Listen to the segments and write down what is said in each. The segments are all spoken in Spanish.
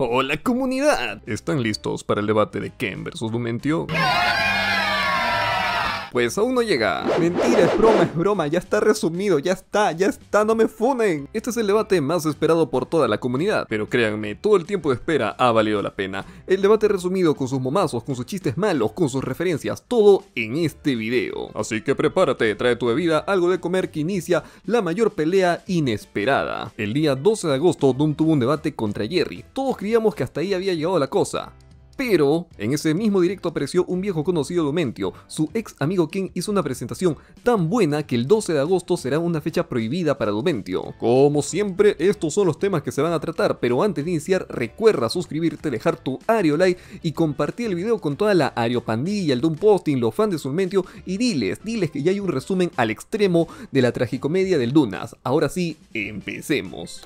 ¡Hola comunidad! ¿Están listos para el debate de Ken versus Dumentio? Pues aún no llega. Mentira, es broma, es broma, ya está resumido, ya está, ya está, no me funen. Este es el debate más esperado por toda la comunidad, pero créanme, todo el tiempo de espera ha valido la pena. El debate resumido con sus momazos, con sus chistes malos, con sus referencias, todo en este video. Así que prepárate, trae tu bebida, algo de comer que inicia la mayor pelea inesperada. El día 12 de agosto, Doom tuvo un debate contra Jerry. Todos creíamos que hasta ahí había llegado la cosa. Pero en ese mismo directo apareció un viejo conocido Dumentio, Su ex amigo Ken hizo una presentación tan buena que el 12 de agosto será una fecha prohibida para Dumentio. Como siempre, estos son los temas que se van a tratar, pero antes de iniciar, recuerda suscribirte, dejar tu Ario like y compartir el video con toda la pandilla, el Doom Posting, los fans de Sulmentio y diles, diles que ya hay un resumen al extremo de la tragicomedia del Dunas. Ahora sí, empecemos.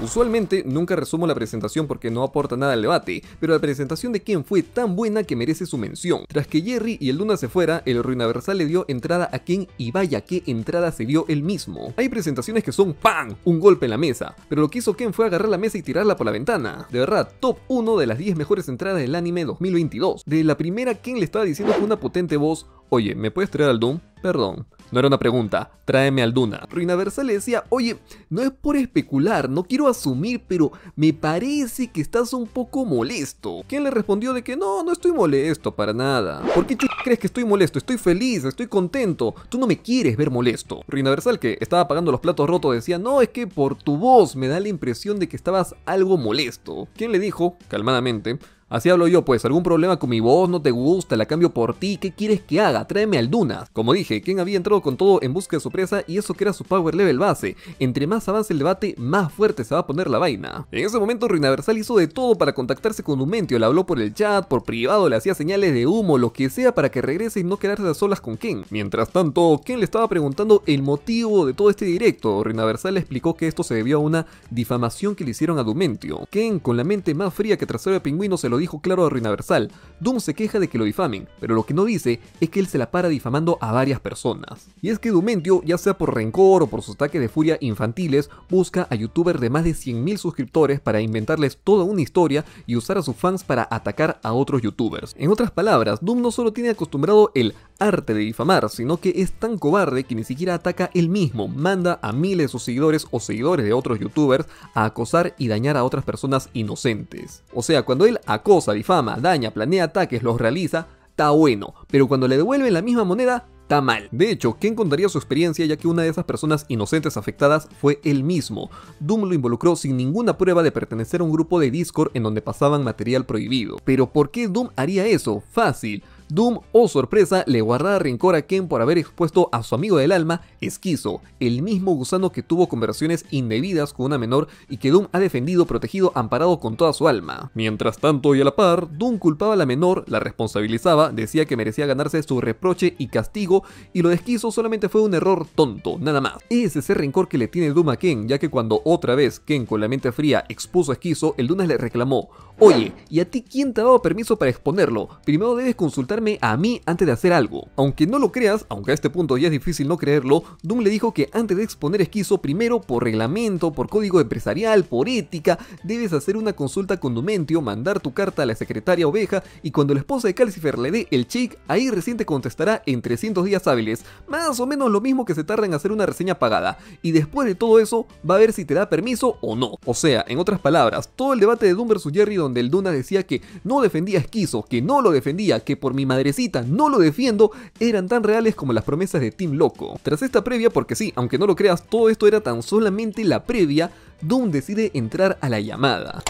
Usualmente nunca resumo la presentación porque no aporta nada al debate, pero la presentación de Ken fue tan buena que merece su mención. Tras que Jerry y el Luna se fuera, el Ruinaversal le dio entrada a Ken y vaya qué entrada se dio él mismo. Hay presentaciones que son ¡pam! un golpe en la mesa, pero lo que hizo Ken fue agarrar la mesa y tirarla por la ventana. De verdad, top 1 de las 10 mejores entradas del anime 2022. De la primera, Ken le estaba diciendo con una potente voz, oye, ¿me puedes traer al Doom? Perdón, no era una pregunta, tráeme al Duna. Ruinaversal le decía, oye, no es por especular, no quiero asumir, pero me parece que estás un poco molesto. ¿Quién le respondió de que no, no estoy molesto para nada? ¿Por qué crees que estoy molesto? Estoy feliz, estoy contento, tú no me quieres ver molesto. Ruinaversal que estaba pagando los platos rotos decía, no, es que por tu voz me da la impresión de que estabas algo molesto. ¿Quién le dijo, calmadamente, Así hablo yo, pues, algún problema con mi voz, no te gusta, la cambio por ti, ¿qué quieres que haga? Tráeme al Duna. Como dije, Ken había entrado con todo en busca de su presa y eso que era su power level base. Entre más avance el debate, más fuerte se va a poner la vaina. En ese momento, Ruinaversal hizo de todo para contactarse con Dumentio, le habló por el chat, por privado, le hacía señales de humo, lo que sea para que regrese y no quedarse a solas con Ken. Mientras tanto, Ken le estaba preguntando el motivo de todo este directo. Ruinaversal le explicó que esto se debió a una difamación que le hicieron a Dumentio. Ken, con la mente más fría que trasero de pingüino, se lo dijo claro a reinaversal Doom se queja de que lo difamen, pero lo que no dice es que él se la para difamando a varias personas. Y es que Dumentio, ya sea por rencor o por sus ataques de furia infantiles, busca a youtubers de más de 100.000 suscriptores para inventarles toda una historia y usar a sus fans para atacar a otros youtubers. En otras palabras, Doom no solo tiene acostumbrado el arte de difamar, sino que es tan cobarde que ni siquiera ataca él mismo, manda a miles de sus seguidores o seguidores de otros youtubers a acosar y dañar a otras personas inocentes. O sea, cuando él Cosa, difama, daña, planea ataques, los realiza, está bueno, pero cuando le devuelven la misma moneda, está mal. De hecho, ¿quién contaría su experiencia ya que una de esas personas inocentes afectadas fue él mismo. Doom lo involucró sin ninguna prueba de pertenecer a un grupo de Discord en donde pasaban material prohibido. Pero ¿por qué Doom haría eso? Fácil Doom, oh sorpresa, le guardaba rencor a Ken por haber expuesto a su amigo del alma, Esquizo, el mismo gusano que tuvo conversaciones indebidas con una menor y que Doom ha defendido, protegido, amparado con toda su alma. Mientras tanto y a la par, Doom culpaba a la menor, la responsabilizaba, decía que merecía ganarse su reproche y castigo, y lo de Esquizo solamente fue un error tonto, nada más. Es ese rencor que le tiene Doom a Ken, ya que cuando otra vez Ken con la mente fría expuso a Esquizo, el Dunas le reclamó, oye, ¿y a ti quién te ha dado permiso para exponerlo? Primero debes consultar a mí antes de hacer algo. Aunque no lo creas, aunque a este punto ya es difícil no creerlo, Doom le dijo que antes de exponer esquizo, primero por reglamento, por código empresarial, por ética, debes hacer una consulta con Dumentio, mandar tu carta a la secretaria oveja y cuando la esposa de Calcifer le dé el chick, ahí recién te contestará en 300 días hábiles, más o menos lo mismo que se tarda en hacer una reseña pagada. Y después de todo eso, va a ver si te da permiso o no. O sea, en otras palabras, todo el debate de Doom vs Jerry donde el Duna decía que no defendía esquizo, que no lo defendía, que por mi madrecita, no lo defiendo, eran tan reales como las promesas de Team Loco. Tras esta previa, porque sí, aunque no lo creas, todo esto era tan solamente la previa, Doom decide entrar a la llamada.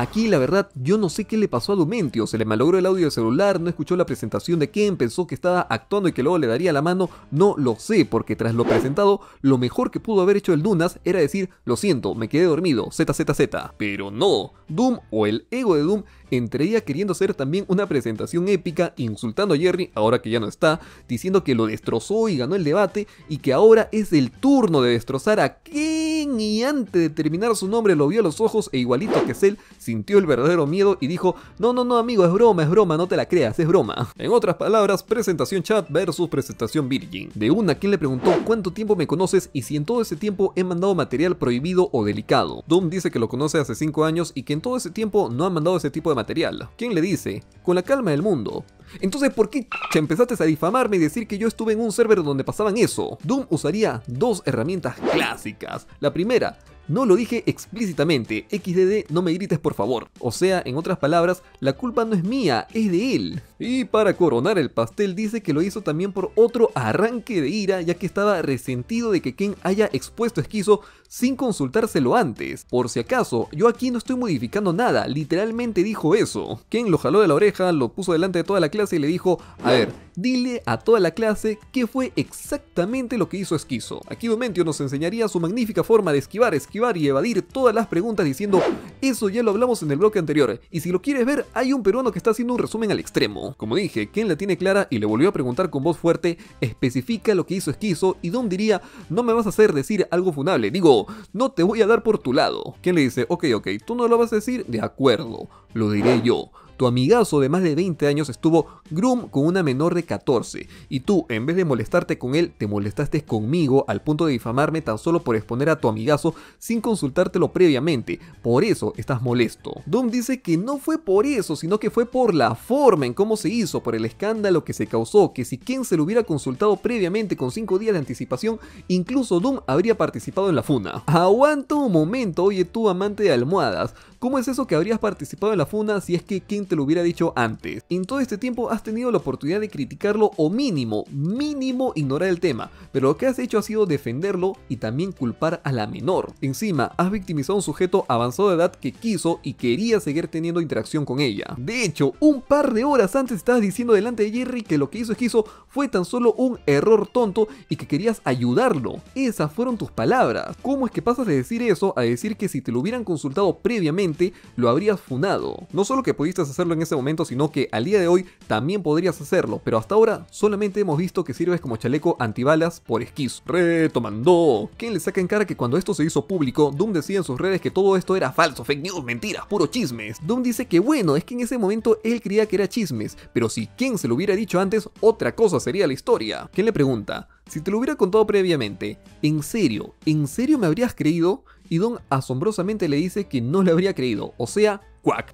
Aquí la verdad yo no sé qué le pasó a Dumentio, se le malogró el audio del celular, no escuchó la presentación de Ken, pensó que estaba actuando y que luego le daría la mano, no lo sé, porque tras lo presentado, lo mejor que pudo haber hecho el Dunas era decir, lo siento, me quedé dormido, ZZZ. Pero no, Doom o el ego de Doom entreía queriendo hacer también una presentación épica, insultando a Jerry, ahora que ya no está, diciendo que lo destrozó y ganó el debate, y que ahora es el turno de destrozar a Ken, y antes de terminar su nombre lo vio a los ojos e igualito que Cell, sintió el verdadero miedo y dijo, no, no, no amigo, es broma, es broma, no te la creas, es broma. En otras palabras, presentación chat versus presentación virgin. De una quien le preguntó cuánto tiempo me conoces y si en todo ese tiempo he mandado material prohibido o delicado. Doom dice que lo conoce hace 5 años y que en todo ese tiempo no ha mandado ese tipo de material. ¿Quién le dice? Con la calma del mundo. Entonces, ¿por qué empezaste a difamarme y decir que yo estuve en un server donde pasaban eso? Doom usaría dos herramientas clásicas. La primera, no lo dije explícitamente, XDD no me grites por favor. O sea, en otras palabras, la culpa no es mía, es de él. Y para coronar el pastel dice que lo hizo también por otro arranque de ira, ya que estaba resentido de que Ken haya expuesto Esquizo sin consultárselo antes. Por si acaso, yo aquí no estoy modificando nada, literalmente dijo eso. Ken lo jaló de la oreja, lo puso delante de toda la clase y le dijo, a ver, Dile a toda la clase que fue exactamente lo que hizo Esquizo. Aquí Dumentio nos enseñaría su magnífica forma de esquivar, esquivar y evadir todas las preguntas diciendo eso ya lo hablamos en el bloque anterior y si lo quieres ver hay un peruano que está haciendo un resumen al extremo. Como dije, quien la tiene clara y le volvió a preguntar con voz fuerte especifica lo que hizo Esquizo y Dom diría no me vas a hacer decir algo funable, digo no te voy a dar por tu lado. Quien le dice ok ok tú no lo vas a decir, de acuerdo, lo diré yo tu amigazo de más de 20 años estuvo groom con una menor de 14 y tú, en vez de molestarte con él, te molestaste conmigo al punto de difamarme tan solo por exponer a tu amigazo sin consultártelo previamente. Por eso estás molesto. Doom dice que no fue por eso, sino que fue por la forma en cómo se hizo, por el escándalo que se causó, que si quien se lo hubiera consultado previamente con 5 días de anticipación, incluso Doom habría participado en la funa. Aguanta un momento, oye tú amante de almohadas. ¿Cómo es eso que habrías participado en la funa si es que quien te lo hubiera dicho antes? En todo este tiempo has tenido la oportunidad de criticarlo o mínimo, mínimo ignorar el tema, pero lo que has hecho ha sido defenderlo y también culpar a la menor. Encima, has victimizado a un sujeto avanzado de edad que quiso y quería seguir teniendo interacción con ella. De hecho, un par de horas antes estabas diciendo delante de Jerry que lo que hizo es que hizo fue tan solo un error tonto y que querías ayudarlo. Esas fueron tus palabras. ¿Cómo es que pasas de decir eso a decir que si te lo hubieran consultado previamente, lo habrías funado? No solo que pudiste hacerlo en ese momento, sino que al día de hoy también podrías hacerlo, pero hasta ahora solamente hemos visto que sirves como chaleco antibalas por esquís. Retomando. ¿Quién le saca en cara que cuando esto se hizo público, Doom decía en sus redes que todo esto era falso, fake news, mentiras, puro chismes. Doom dice que bueno, es que en ese momento él creía que era chismes, pero si quien se lo hubiera dicho antes, otra cosa se la historia. ¿Quién le pregunta? Si te lo hubiera contado previamente, ¿en serio? ¿En serio me habrías creído? Y Don asombrosamente le dice que no le habría creído, o sea,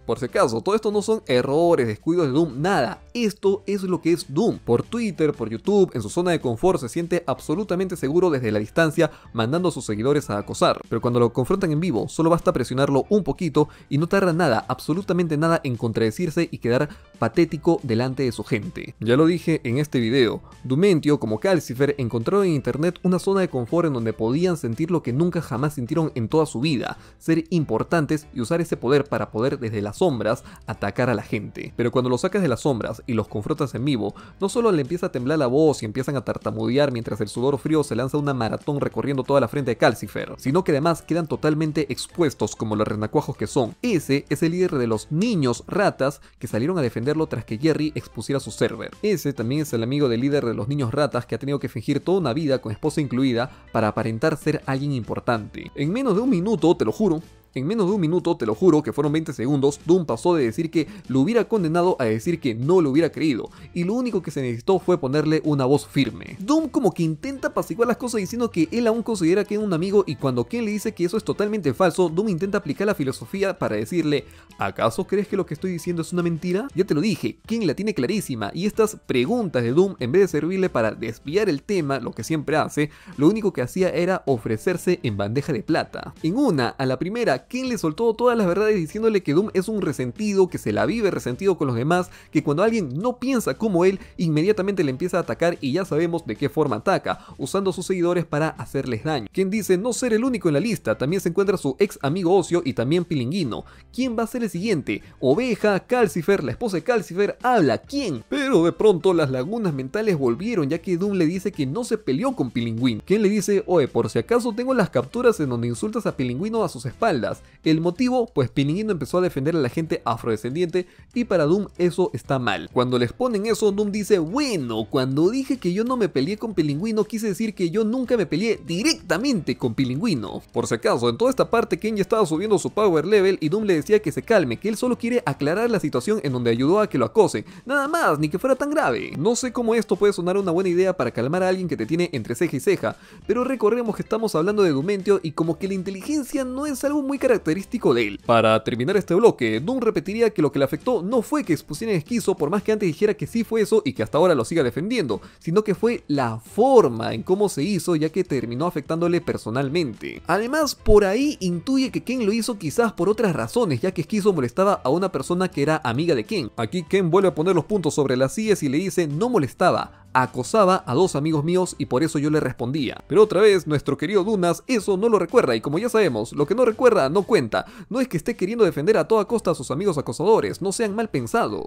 por si acaso, todo esto no son errores, descuidos de Doom, nada. Esto es lo que es Doom. Por Twitter, por YouTube, en su zona de confort se siente absolutamente seguro desde la distancia, mandando a sus seguidores a acosar. Pero cuando lo confrontan en vivo, solo basta presionarlo un poquito y no tarda nada, absolutamente nada en contradecirse y quedar patético delante de su gente. Ya lo dije en este video, Dumentio como Calcifer encontraron en internet una zona de confort en donde podían sentir lo que nunca jamás sintieron en toda su vida, ser importantes y usar ese poder para poder desde las sombras atacar a la gente. Pero cuando los sacas de las sombras y los confrontas en vivo, no solo le empieza a temblar la voz y empiezan a tartamudear mientras el sudor frío se lanza una maratón recorriendo toda la frente de Calcifer, sino que además quedan totalmente expuestos como los renacuajos que son. Ese es el líder de los niños ratas que salieron a defenderlo tras que Jerry expusiera su server. Ese también es el amigo del líder de los niños ratas que ha tenido que fingir toda una vida con esposa incluida para aparentar ser alguien importante. En menos de un minuto, te lo juro, en menos de un minuto, te lo juro que fueron 20 segundos, Doom pasó de decir que lo hubiera condenado a decir que no lo hubiera creído, y lo único que se necesitó fue ponerle una voz firme. Doom como que intenta apaciguar las cosas diciendo que él aún considera que es un amigo y cuando Ken le dice que eso es totalmente falso, Doom intenta aplicar la filosofía para decirle, ¿acaso crees que lo que estoy diciendo es una mentira? Ya te lo dije, Ken la tiene clarísima y estas preguntas de Doom en vez de servirle para desviar el tema, lo que siempre hace, lo único que hacía era ofrecerse en bandeja de plata. En una, a la primera, Quién le soltó todas las verdades diciéndole que Doom es un resentido, que se la vive resentido con los demás, que cuando alguien no piensa como él, inmediatamente le empieza a atacar y ya sabemos de qué forma ataca, usando a sus seguidores para hacerles daño. Quien dice no ser el único en la lista, también se encuentra su ex amigo Ocio y también Pilinguino. ¿Quién va a ser el siguiente? Oveja, Calcifer, la esposa de Calcifer, habla, ¿quién? Pero de pronto las lagunas mentales volvieron ya que Doom le dice que no se peleó con Pilinguino Quien le dice, oye por si acaso tengo las capturas en donde insultas a Pilinguino a sus espaldas. El motivo, pues Pilinguino empezó a defender a la gente afrodescendiente y para Doom eso está mal. Cuando les ponen eso, Doom dice, bueno, cuando dije que yo no me peleé con Pilinguino, quise decir que yo nunca me peleé directamente con Pilinguino. Por si acaso, en toda esta parte Kenya estaba subiendo su power level y Doom le decía que se calme, que él solo quiere aclarar la situación en donde ayudó a que lo acose. Nada más, ni que fuera tan grave. No sé cómo esto puede sonar una buena idea para calmar a alguien que te tiene entre ceja y ceja, pero recordemos que estamos hablando de Dumentio y como que la inteligencia no es algo muy característico de él. Para terminar este bloque, Doom repetiría que lo que le afectó no fue que expusieran esquizo, por más que antes dijera que sí fue eso y que hasta ahora lo siga defendiendo, sino que fue la forma en cómo se hizo, ya que terminó afectándole personalmente. Además, por ahí intuye que Ken lo hizo quizás por otras razones, ya que esquizo molestaba a una persona que era amiga de Ken. Aquí Ken vuelve a poner los puntos sobre las sillas y le dice no molestaba, acosaba a dos amigos míos y por eso yo le respondía. Pero otra vez, nuestro querido Dunas eso no lo recuerda y como ya sabemos, lo que no recuerda no cuenta. No es que esté queriendo defender a toda costa a sus amigos acosadores, no sean mal pensados.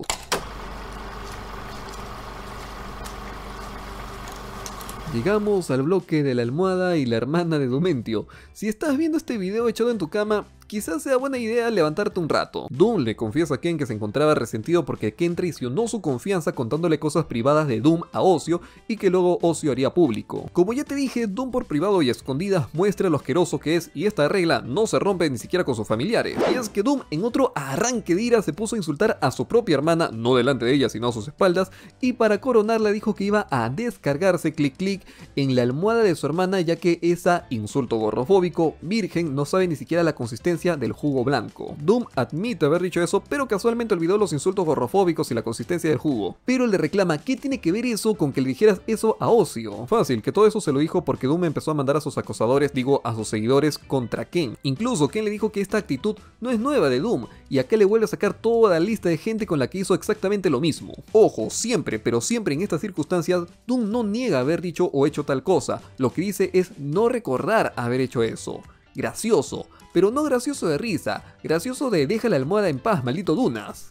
Llegamos al bloque de la almohada y la hermana de Dumentio. Si estás viendo este video echado en tu cama, quizás sea buena idea levantarte un rato. Doom le confiesa a Ken que se encontraba resentido porque Ken traicionó su confianza contándole cosas privadas de Doom a Ocio y que luego Ocio haría público. Como ya te dije, Doom por privado y escondidas muestra lo asqueroso que es y esta regla no se rompe ni siquiera con sus familiares. Y es que Doom en otro arranque de ira se puso a insultar a su propia hermana, no delante de ella sino a sus espaldas, y para coronarla dijo que iba a descargarse clic clic en la almohada de su hermana ya que esa insulto gorrofóbico virgen no sabe ni siquiera la consistencia del jugo blanco. Doom admite haber dicho eso, pero casualmente olvidó los insultos gorrofóbicos y la consistencia del jugo. Pero él le reclama, ¿qué tiene que ver eso con que le dijeras eso a Ocio? Fácil, que todo eso se lo dijo porque Doom empezó a mandar a sus acosadores, digo, a sus seguidores contra Ken. Incluso Ken le dijo que esta actitud no es nueva de Doom, y a acá le vuelve a sacar toda la lista de gente con la que hizo exactamente lo mismo. Ojo, siempre, pero siempre en estas circunstancias, Doom no niega haber dicho o hecho tal cosa, lo que dice es no recordar haber hecho eso gracioso, pero no gracioso de risa, gracioso de deja la almohada en paz, maldito Dunas.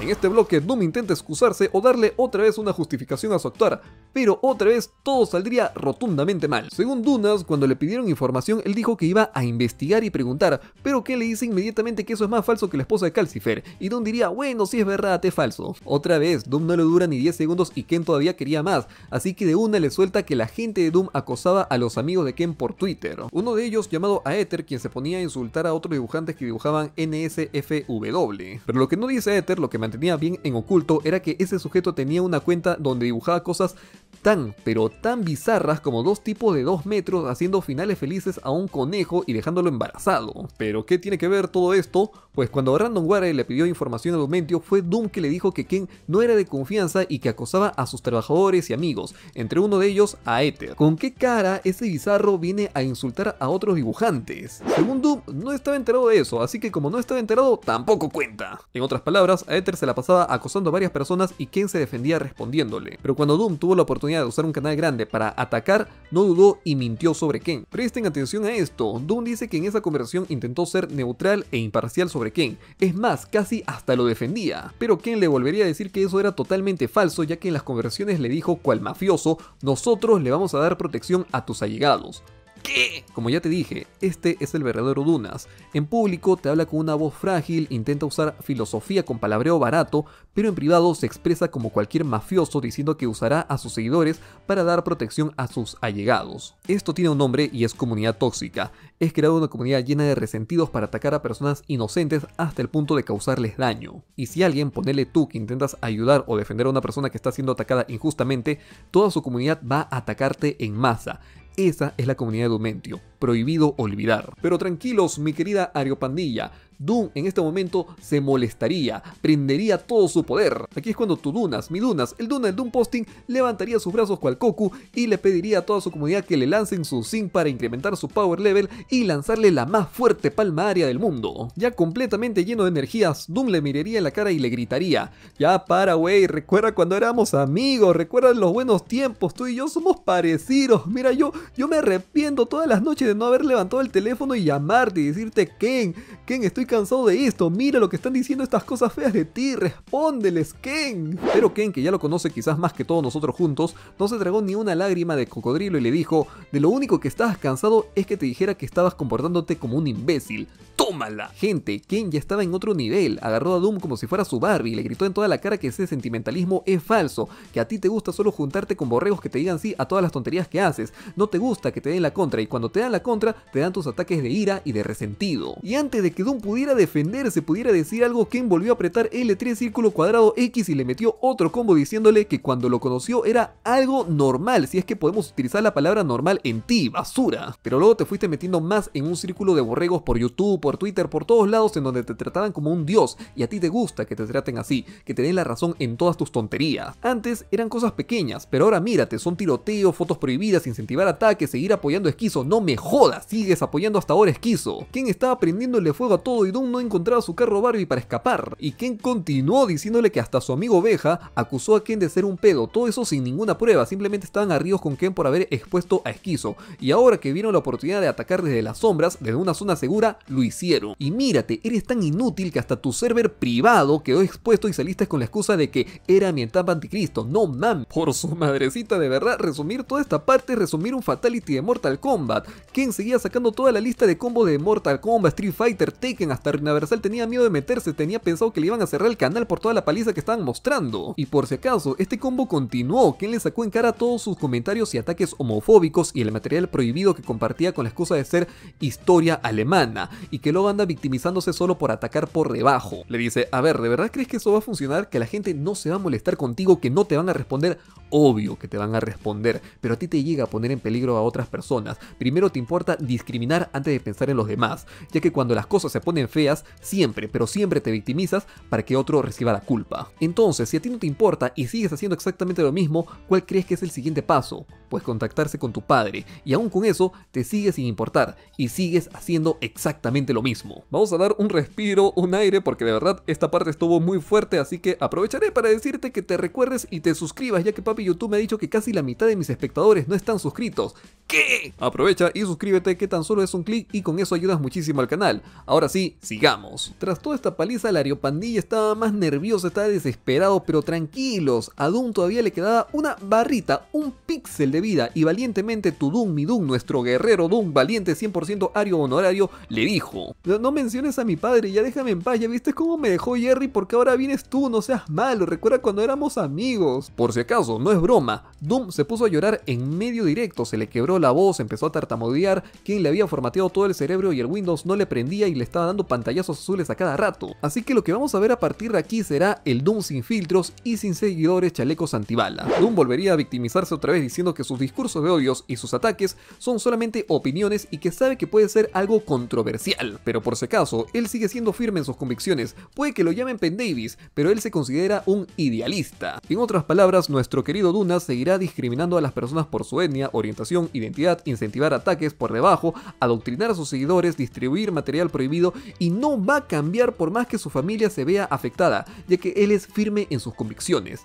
En este bloque Doom intenta excusarse o darle otra vez una justificación a su actuar, pero otra vez todo saldría rotundamente mal. Según Dunas, cuando le pidieron información, él dijo que iba a investigar y preguntar, pero que le dice inmediatamente que eso es más falso que la esposa de Calcifer, y Doom diría, bueno, si es verdad, es falso. Otra vez, Doom no le dura ni 10 segundos y Ken todavía quería más, así que de una le suelta que la gente de Doom acosaba a los amigos de Ken por Twitter. Uno de ellos llamado Aether, quien se ponía a insultar a otros dibujantes que dibujaban NSFW. Pero lo que no dice Aether, lo que me tenía bien en oculto era que ese sujeto tenía una cuenta donde dibujaba cosas tan, pero tan bizarras como dos tipos de dos metros haciendo finales felices a un conejo y dejándolo embarazado. ¿Pero qué tiene que ver todo esto? Pues cuando Random Warren le pidió información a Dumentio fue Doom que le dijo que Ken no era de confianza y que acosaba a sus trabajadores y amigos, entre uno de ellos a Ether. ¿Con qué cara ese bizarro viene a insultar a otros dibujantes? Según Doom, no estaba enterado de eso, así que como no estaba enterado, tampoco cuenta. En otras palabras, a Ether se la pasaba acosando a varias personas y Ken se defendía respondiéndole. Pero cuando Doom tuvo la oportunidad de usar un canal grande para atacar, no dudó y mintió sobre Ken. Presten atención a esto, Doom dice que en esa conversación intentó ser neutral e imparcial sobre Ken, es más, casi hasta lo defendía, pero Ken le volvería a decir que eso era totalmente falso ya que en las conversaciones le dijo cual mafioso, nosotros le vamos a dar protección a tus allegados. ¿Qué? Como ya te dije, este es el verdadero Dunas. En público te habla con una voz frágil, intenta usar filosofía con palabreo barato, pero en privado se expresa como cualquier mafioso diciendo que usará a sus seguidores para dar protección a sus allegados. Esto tiene un nombre y es comunidad tóxica. Es creado una comunidad llena de resentidos para atacar a personas inocentes hasta el punto de causarles daño. Y si alguien, ponele tú que intentas ayudar o defender a una persona que está siendo atacada injustamente, toda su comunidad va a atacarte en masa. Esa es la comunidad de Dumentio, prohibido olvidar. Pero tranquilos, mi querida Ariopandilla, Doom en este momento se molestaría, prendería todo su poder. Aquí es cuando tu Dunas, mi Dunas, el Duna del Doom Posting levantaría sus brazos cual Goku y le pediría a toda su comunidad que le lancen su Zing para incrementar su power level y lanzarle la más fuerte palma área del mundo. Ya completamente lleno de energías, Doom le miraría en la cara y le gritaría, ya para wey, recuerda cuando éramos amigos, recuerda los buenos tiempos, tú y yo somos parecidos, mira yo, yo me arrepiento todas las noches de no haber levantado el teléfono y llamarte y decirte Ken, Ken estoy cansado de esto. Mira lo que están diciendo estas cosas feas de ti. Respóndeles, Ken. Pero Ken, que ya lo conoce quizás más que todos nosotros juntos, no se tragó ni una lágrima de cocodrilo y le dijo, de lo único que estabas cansado es que te dijera que estabas comportándote como un imbécil. ¡Tómala! Gente, Ken ya estaba en otro nivel. Agarró a Doom como si fuera su Barbie y le gritó en toda la cara que ese sentimentalismo es falso, que a ti te gusta solo juntarte con borregos que te digan sí a todas las tonterías que haces. No te gusta que te den la contra y cuando te dan la contra te dan tus ataques de ira y de resentido. Y antes de que Doom pudiera pudiera defenderse, pudiera decir algo, Quien volvió a apretar L3 círculo cuadrado X y le metió otro combo diciéndole que cuando lo conoció era algo normal, si es que podemos utilizar la palabra normal en ti, basura. Pero luego te fuiste metiendo más en un círculo de borregos por YouTube, por Twitter, por todos lados en donde te trataban como un dios y a ti te gusta que te traten así, que tenés la razón en todas tus tonterías. Antes eran cosas pequeñas, pero ahora mírate, son tiroteos, fotos prohibidas, incentivar ataques, seguir apoyando a Esquizo, no me jodas, sigues apoyando hasta ahora Esquizo. ¿Quién estaba prendiéndole fuego a todo no encontraba su carro Barbie para escapar, y Ken continuó diciéndole que hasta su amigo Oveja acusó a Ken de ser un pedo, todo eso sin ninguna prueba, simplemente estaban ríos con Ken por haber expuesto a Esquizo, y ahora que vieron la oportunidad de atacar desde las sombras, desde una zona segura, lo hicieron. Y mírate, eres tan inútil que hasta tu server privado quedó expuesto y saliste con la excusa de que era mi etapa anticristo, no man, por su madrecita de verdad, resumir toda esta parte resumir un fatality de Mortal Kombat, Ken seguía sacando toda la lista de combos de Mortal Kombat, Street Fighter, Tekken, hasta Rinaversal tenía miedo de meterse, tenía pensado que le iban a cerrar el canal por toda la paliza que estaban mostrando. Y por si acaso, este combo continuó, quien le sacó en cara todos sus comentarios y ataques homofóbicos y el material prohibido que compartía con la excusa de ser historia alemana, y que luego anda victimizándose solo por atacar por debajo. Le dice, a ver, ¿de verdad crees que eso va a funcionar? ¿Que la gente no se va a molestar contigo? ¿Que no te van a responder? Obvio que te van a responder, pero a ti te llega a poner en peligro a otras personas. Primero te importa discriminar antes de pensar en los demás, ya que cuando las cosas se ponen feas, siempre, pero siempre te victimizas para que otro reciba la culpa. Entonces, si a ti no te importa y sigues haciendo exactamente lo mismo, ¿cuál crees que es el siguiente paso? Pues contactarse con tu padre y aún con eso te sigue sin importar y sigues haciendo exactamente lo mismo. Vamos a dar un respiro, un aire, porque de verdad esta parte estuvo muy fuerte, así que aprovecharé para decirte que te recuerdes y te suscribas, ya que papi YouTube me ha dicho que casi la mitad de mis espectadores no están suscritos. ¿Qué? Aprovecha y suscríbete que tan solo es un clic y con eso ayudas muchísimo al canal. Ahora sí, sigamos. Tras toda esta paliza, la ariopandilla estaba más nervioso estaba desesperado, pero tranquilos, a Doom todavía le quedaba una barrita, un píxel de vida y valientemente tu mi Doom nuestro guerrero Dum, valiente 100% ario honorario, le dijo No menciones a mi padre, ya déjame en paz, ya viste cómo me dejó Jerry porque ahora vienes tú, no seas malo, recuerda cuando éramos amigos Por si acaso, no es broma, Dum se puso a llorar en medio directo, se le quebró la voz, empezó a tartamudear, quien le había formateado todo el cerebro y el Windows no le prendía y le estaba dando pantallazos azules a cada rato Así que lo que vamos a ver a partir de aquí será el Doom sin filtros y sin seguidores chalecos antibala Doom volvería a victimizarse otra vez diciendo que sus discursos de odios y sus ataques son solamente opiniones y que sabe que puede ser algo controversial. Pero por si acaso, él sigue siendo firme en sus convicciones. Puede que lo llamen Pen Davis, pero él se considera un idealista. En otras palabras, nuestro querido Duna seguirá discriminando a las personas por su etnia, orientación, identidad, incentivar ataques por debajo, adoctrinar a sus seguidores, distribuir material prohibido y no va a cambiar por más que su familia se vea afectada, ya que él es firme en sus convicciones.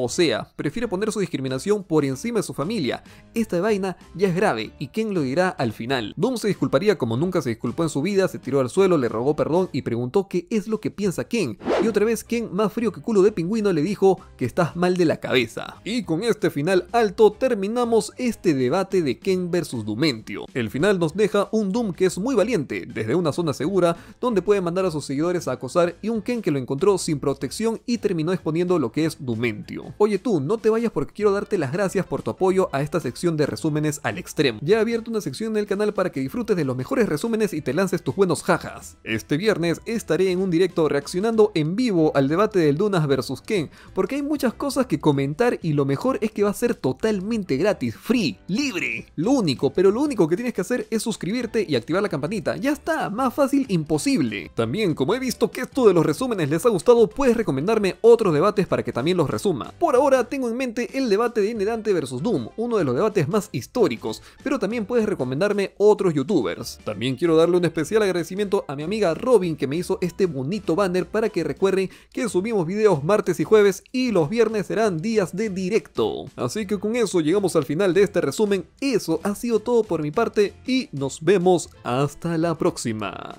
O sea, prefiere poner su discriminación por encima de su familia. Esta vaina ya es grave y quién lo dirá al final. Doom se disculparía como nunca se disculpó en su vida, se tiró al suelo, le rogó perdón y preguntó qué es lo que piensa Ken. Y otra vez Ken, más frío que culo de pingüino, le dijo que estás mal de la cabeza. Y con este final alto terminamos este debate de Ken versus Dumentio. El final nos deja un Doom que es muy valiente, desde una zona segura, donde puede mandar a sus seguidores a acosar y un Ken que lo encontró sin protección y terminó exponiendo lo que es Dumentio. Oye tú, no te vayas porque quiero darte las gracias por tu apoyo a esta sección de resúmenes al extremo. Ya he abierto una sección en el canal para que disfrutes de los mejores resúmenes y te lances tus buenos jajas. Este viernes estaré en un directo reaccionando en vivo al debate del Dunas versus Ken, porque hay muchas cosas que comentar y lo mejor es que va a ser totalmente gratis, free, libre. Lo único, pero lo único que tienes que hacer es suscribirte y activar la campanita. Ya está, más fácil imposible. También, como he visto que esto de los resúmenes les ha gustado, puedes recomendarme otros debates para que también los por ahora tengo en mente el debate de Inherente versus Doom, uno de los debates más históricos, pero también puedes recomendarme otros youtubers. También quiero darle un especial agradecimiento a mi amiga Robin que me hizo este bonito banner para que recuerden que subimos videos martes y jueves y los viernes serán días de directo. Así que con eso llegamos al final de este resumen, eso ha sido todo por mi parte y nos vemos hasta la próxima.